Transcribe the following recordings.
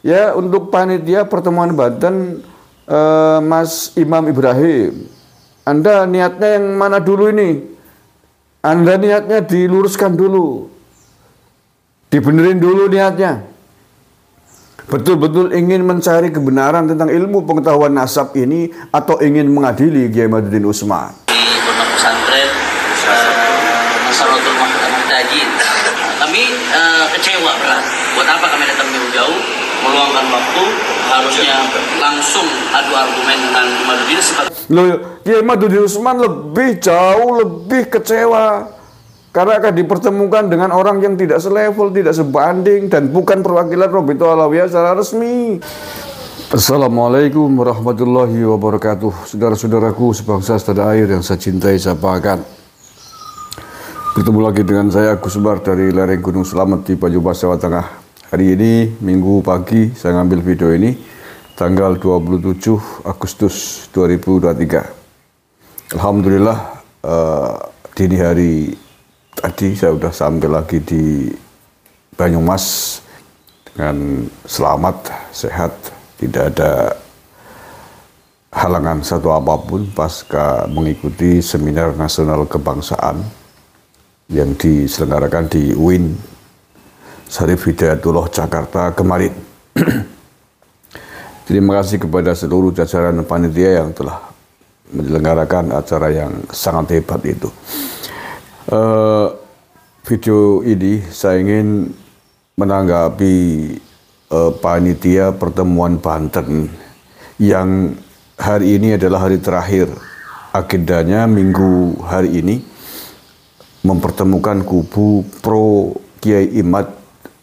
Ya, untuk panitia pertemuan Banten eh, Mas Imam Ibrahim. Anda niatnya yang mana dulu ini? Anda niatnya diluruskan dulu. Dibenerin dulu niatnya. Betul-betul ingin mencari kebenaran tentang ilmu pengetahuan nasab ini atau ingin mengadili Kiai Madudin Usman. Kami eh, kecewa berat. Buat apa kami datang meluangkan waktu harusnya langsung adu argumen dengan Madudin sebagai Loh, ya, Kiai Madudin Usman lebih jauh lebih kecewa karena akan dipertemukan dengan orang yang tidak selevel, tidak sebanding, dan bukan perwakilan Robito Alawiyah secara resmi. Assalamualaikum warahmatullahi wabarakatuh. Saudara-saudaraku sebangsa setanah air yang saya cintai, saya bahkan. Bertemu lagi dengan saya Agus Bar dari lereng Gunung Selamat di Banyumas, Jawa Tengah. Hari ini minggu pagi saya ngambil video ini tanggal 27 Agustus 2023. Alhamdulillah uh, dini hari tadi saya sudah sampai lagi di Banyumas dengan selamat, sehat, tidak ada halangan satu apapun pasca mengikuti seminar nasional kebangsaan yang diselenggarakan di UIN Sarif Hidayatullah Jakarta kemarin. Terima kasih kepada seluruh jajaran panitia yang telah menyelenggarakan acara yang sangat hebat itu. Uh, video ini saya ingin menanggapi uh, panitia pertemuan Banten yang hari ini adalah hari terakhir agendanya minggu hari ini mempertemukan kubu pro Kiai Imad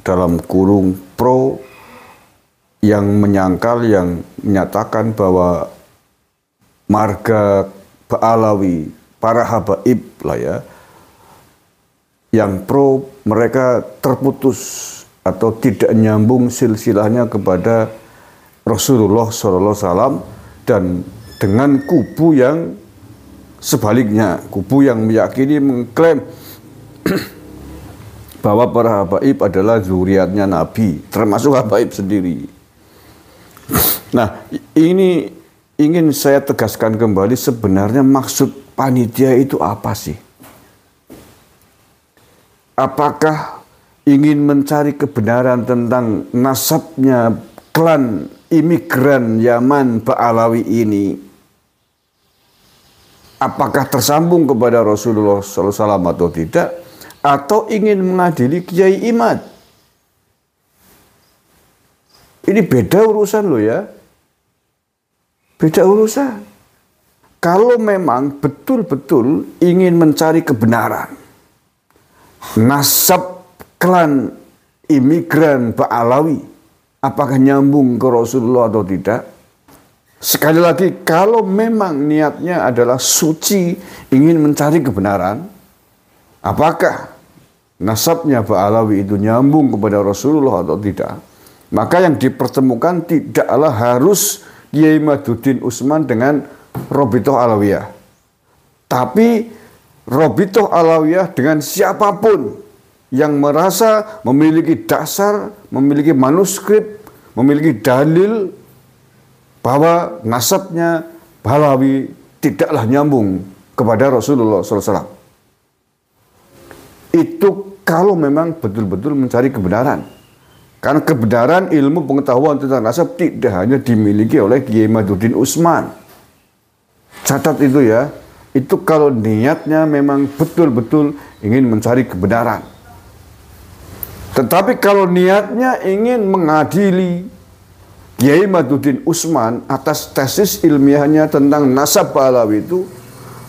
dalam kurung pro yang menyangkal yang menyatakan bahwa marga Baalawi para habaib lah ya yang pro mereka terputus atau tidak nyambung silsilahnya kepada Rasulullah SAW dan dengan kubu yang sebaliknya kubu yang meyakini mengklaim bahwa para habaib adalah zuriatnya Nabi, termasuk habaib sendiri. Nah, ini ingin saya tegaskan kembali sebenarnya maksud panitia itu apa sih? Apakah ingin mencari kebenaran tentang nasabnya klan imigran Yaman Ba'alawi ini? Apakah tersambung kepada Rasulullah SAW atau tidak? atau ingin mengadili Kiai Imad. Ini beda urusan loh ya. Beda urusan. Kalau memang betul-betul ingin mencari kebenaran, nasab klan imigran Ba'alawi, apakah nyambung ke Rasulullah atau tidak? Sekali lagi, kalau memang niatnya adalah suci, ingin mencari kebenaran, apakah nasabnya Ba'alawi itu nyambung kepada Rasulullah atau tidak. Maka yang dipertemukan tidaklah harus Kiai Maduddin Usman dengan Robitoh Alawiyah. Tapi Robitoh Alawiyah dengan siapapun yang merasa memiliki dasar, memiliki manuskrip, memiliki dalil bahwa nasabnya Balawi tidaklah nyambung kepada Rasulullah SAW itu kalau memang betul-betul mencari kebenaran. Karena kebenaran ilmu pengetahuan tentang nasab tidak hanya dimiliki oleh Kiai Madudin Usman. Catat itu ya, itu kalau niatnya memang betul-betul ingin mencari kebenaran. Tetapi kalau niatnya ingin mengadili Kiai Madudin Usman atas tesis ilmiahnya tentang nasab alawi itu,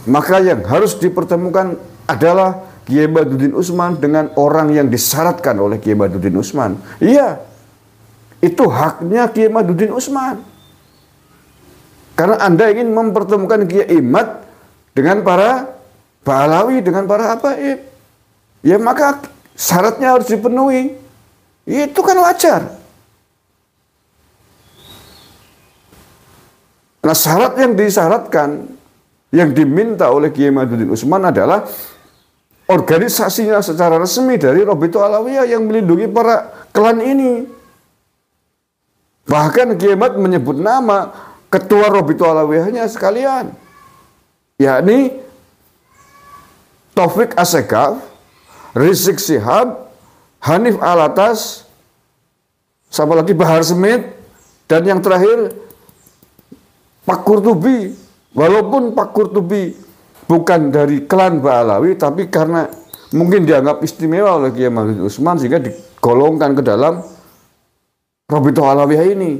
maka yang harus dipertemukan adalah Kiai Badruddin Usman dengan orang yang disyaratkan oleh Kiai Badruddin Usman. Iya. Itu haknya Kiai Badruddin Usman. Karena Anda ingin mempertemukan Kiai Imad dengan para Ba'alawi, dengan para Abaib. Ya maka syaratnya harus dipenuhi. Itu kan wajar. Nah syarat yang disyaratkan, yang diminta oleh Kiai Madudin Usman adalah organisasinya secara resmi dari Robito Alawiyah yang melindungi para klan ini. Bahkan Kiamat menyebut nama ketua Robito Alawiyahnya sekalian. Yakni Taufik Asegaf, Rizik Sihab, Hanif Alatas, sama lagi Bahar Smith, dan yang terakhir Pak Kurtubi. Walaupun Pak Kurtubi bukan dari klan Ba'alawi tapi karena mungkin dianggap istimewa oleh Kiai Mahdi Usman sehingga digolongkan ke dalam Robito Alawi ini.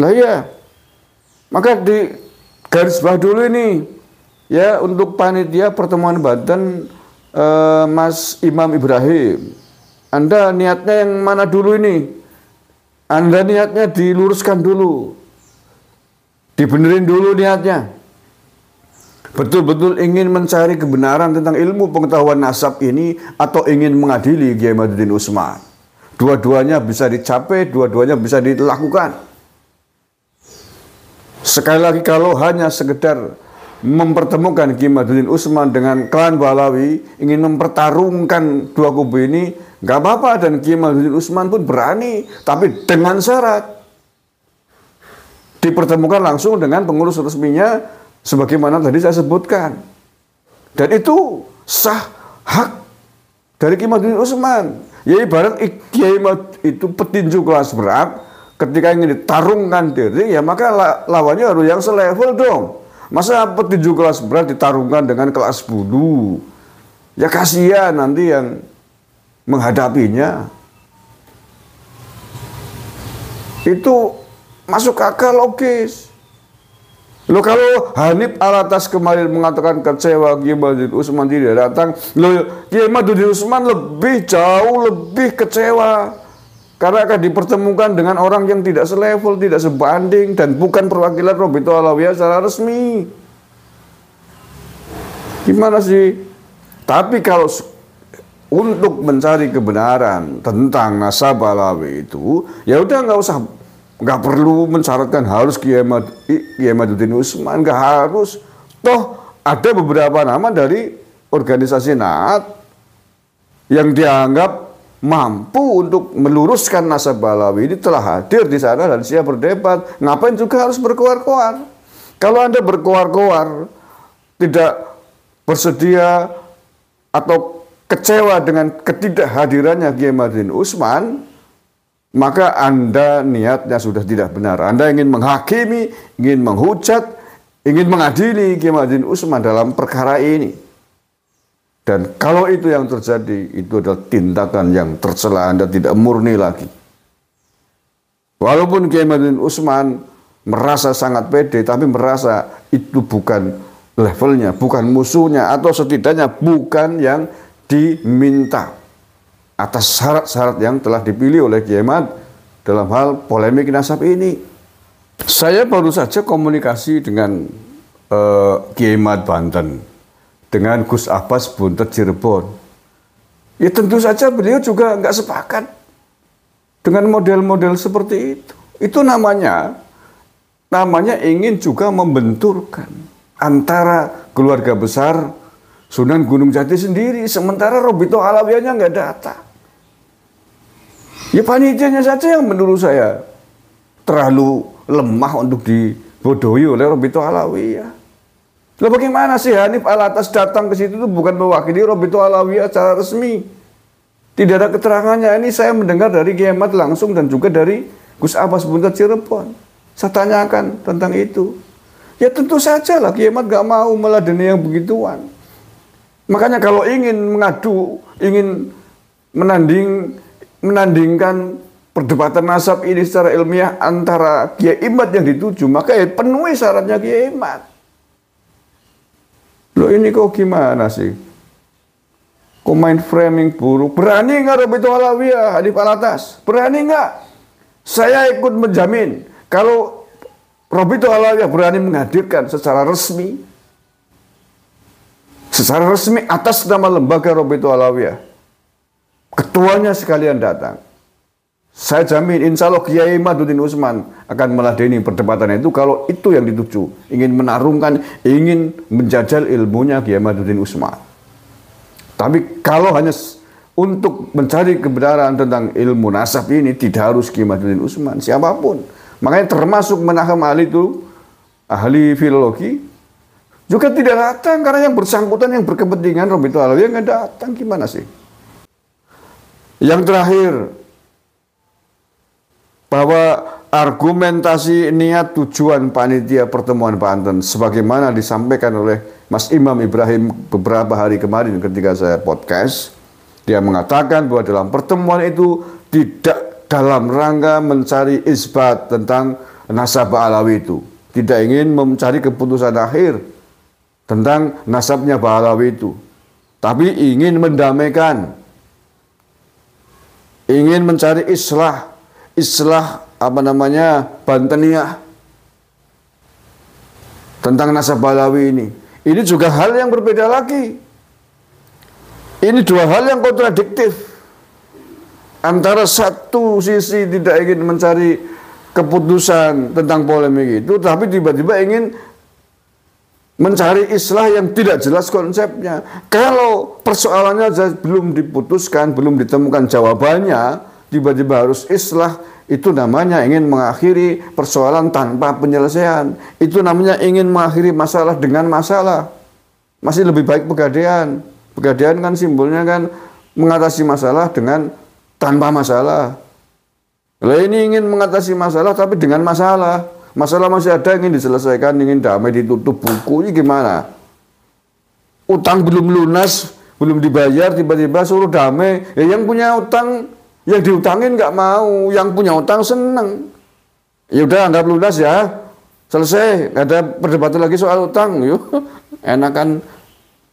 Nah ya, maka di garis bawah dulu ini ya untuk panitia pertemuan Banten eh, Mas Imam Ibrahim. Anda niatnya yang mana dulu ini? Anda niatnya diluruskan dulu. Dibenerin dulu niatnya betul-betul ingin mencari kebenaran tentang ilmu pengetahuan nasab ini atau ingin mengadili Kiai Madudin Usman. Dua-duanya bisa dicapai, dua-duanya bisa dilakukan. Sekali lagi kalau hanya sekedar mempertemukan Kiai Madudin Usman dengan klan Balawi ingin mempertarungkan dua kubu ini nggak apa-apa dan Kiai Madudin Usman pun berani tapi dengan syarat dipertemukan langsung dengan pengurus resminya sebagaimana tadi saya sebutkan. Dan itu sah hak dari Kimaduddin Usman. Ya ibarat Kiai itu petinju kelas berat, ketika ingin ditarungkan diri, ya maka lawannya harus yang selevel dong. Masa petinju kelas berat ditarungkan dengan kelas bulu? Ya kasihan nanti yang menghadapinya. Itu masuk akal logis. Lo kalau Hanif Alatas kemarin mengatakan kecewa Kiai Madudin Usman tidak datang, lo Kiai Madudin Usman lebih jauh lebih kecewa karena akan dipertemukan dengan orang yang tidak selevel, tidak sebanding dan bukan perwakilan Robito Alawiyah secara resmi. Gimana sih? Tapi kalau untuk mencari kebenaran tentang nasab Alawi itu, ya udah nggak usah nggak perlu mensyaratkan harus Kiai Madudin Usman, nggak harus. Toh ada beberapa nama dari organisasi Naat yang dianggap mampu untuk meluruskan nasab Balawi ini telah hadir di sana dan siap berdebat. Ngapain juga harus berkoar-koar? Kalau Anda berkoar-koar, tidak bersedia atau kecewa dengan ketidakhadirannya Kiai Madudin Usman, maka Anda niatnya sudah tidak benar. Anda ingin menghakimi, ingin menghujat, ingin mengadili Kiai Usman dalam perkara ini. Dan kalau itu yang terjadi, itu adalah tindakan yang tercela Anda tidak murni lagi. Walaupun Kiai Usman merasa sangat pede, tapi merasa itu bukan levelnya, bukan musuhnya, atau setidaknya bukan yang diminta atas syarat-syarat yang telah dipilih oleh Kiamat dalam hal polemik nasab ini. Saya baru saja komunikasi dengan uh, eh, Kiamat Banten, dengan Gus Abbas Buntet Cirebon. Ya tentu saja beliau juga nggak sepakat dengan model-model seperti itu. Itu namanya namanya ingin juga membenturkan antara keluarga besar Sunan Gunung Jati sendiri, sementara Robito Alawiyahnya nggak datang. Ya panitianya saja yang menurut saya terlalu lemah untuk dibodohi oleh Robito ya. Lalu bagaimana sih Hanif Alatas datang ke situ itu bukan mewakili Robito Alawi secara resmi. Tidak ada keterangannya. Ini saya mendengar dari Ahmad langsung dan juga dari Gus Abbas Buntet Cirebon. Saya tanyakan tentang itu. Ya tentu saja lah Kiamat gak mau meladeni yang begituan. Makanya kalau ingin mengadu, ingin menanding menandingkan perdebatan nasab ini secara ilmiah antara Kiai Imat yang dituju, maka ya penuhi syaratnya Kiai Imat. Loh ini kok gimana sih? Kok main framing buruk? Berani nggak Robitu Alawiyah, Hanif Alatas? Berani nggak? Saya ikut menjamin, kalau Robitu Alawiyah berani menghadirkan secara resmi, secara resmi atas nama lembaga Robitu Alawiyah, ketuanya sekalian datang. Saya jamin insya Allah Kiai Madudin Usman akan meladeni perdebatan itu kalau itu yang dituju. Ingin menarungkan, ingin menjajal ilmunya Kiai Madudin Usman. Tapi kalau hanya untuk mencari kebenaran tentang ilmu nasab ini tidak harus Kiai Madudin Usman, siapapun. Makanya termasuk menaham ahli itu, ahli filologi, juga tidak datang karena yang bersangkutan yang berkepentingan Robito Alawi yang datang gimana sih? Yang terakhir, bahwa argumentasi niat tujuan panitia pertemuan Pak Anton, sebagaimana disampaikan oleh Mas Imam Ibrahim beberapa hari kemarin ketika saya podcast dia mengatakan bahwa dalam pertemuan itu tidak dalam rangka mencari isbat tentang nasab Alawi itu tidak ingin mencari keputusan akhir tentang nasabnya Baalawi itu tapi ingin mendamaikan ingin mencari islah, islah apa namanya banteniah tentang nasab Balawi ini. Ini juga hal yang berbeda lagi. Ini dua hal yang kontradiktif. Antara satu sisi tidak ingin mencari keputusan tentang polemik itu, tapi tiba-tiba ingin mencari istilah yang tidak jelas konsepnya. Kalau persoalannya belum diputuskan, belum ditemukan jawabannya, tiba-tiba harus istilah itu namanya ingin mengakhiri persoalan tanpa penyelesaian. Itu namanya ingin mengakhiri masalah dengan masalah. Masih lebih baik pegadaian. Pegadaian kan simbolnya kan mengatasi masalah dengan tanpa masalah. Lah ini ingin mengatasi masalah tapi dengan masalah. Masalah masih ada ingin diselesaikan, ingin damai ditutup buku ini gimana? Utang belum lunas, belum dibayar, tiba-tiba suruh damai. Ya yang punya utang, yang diutangin nggak mau, yang punya utang seneng. Ya udah anggap lunas ya, selesai. Nggak ada perdebatan lagi soal utang. Yuk, enakan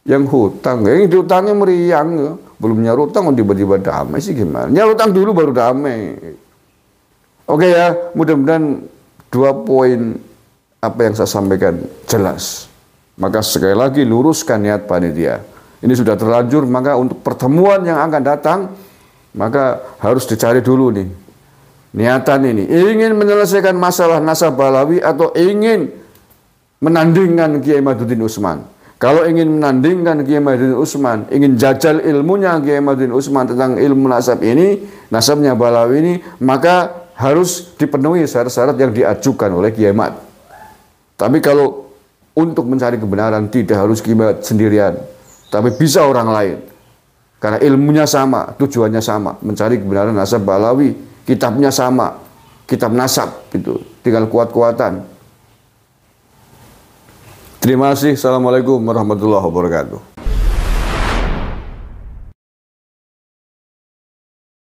yang hutang, ya, yang diutangnya meriang. Yuk. Ya. Belum nyaru utang, tiba-tiba damai sih gimana? Nyaru utang dulu baru damai. Oke ya, mudah-mudahan dua poin apa yang saya sampaikan jelas. Maka sekali lagi luruskan niat panitia. Ini sudah terlanjur, maka untuk pertemuan yang akan datang, maka harus dicari dulu nih. Niatan ini, ingin menyelesaikan masalah nasabah Lawi atau ingin menandingkan Kiai Madudin Usman. Kalau ingin menandingkan Kiai Madudin Usman, ingin jajal ilmunya Kiai Madudin Usman tentang ilmu nasab ini, nasabnya Balawi ini, maka harus dipenuhi syarat-syarat yang diajukan oleh kiamat. Tapi kalau untuk mencari kebenaran tidak harus kiamat sendirian, tapi bisa orang lain. Karena ilmunya sama, tujuannya sama, mencari kebenaran nasab balawi, kitabnya sama, kitab nasab itu tinggal kuat-kuatan. Terima kasih. Assalamualaikum warahmatullahi wabarakatuh.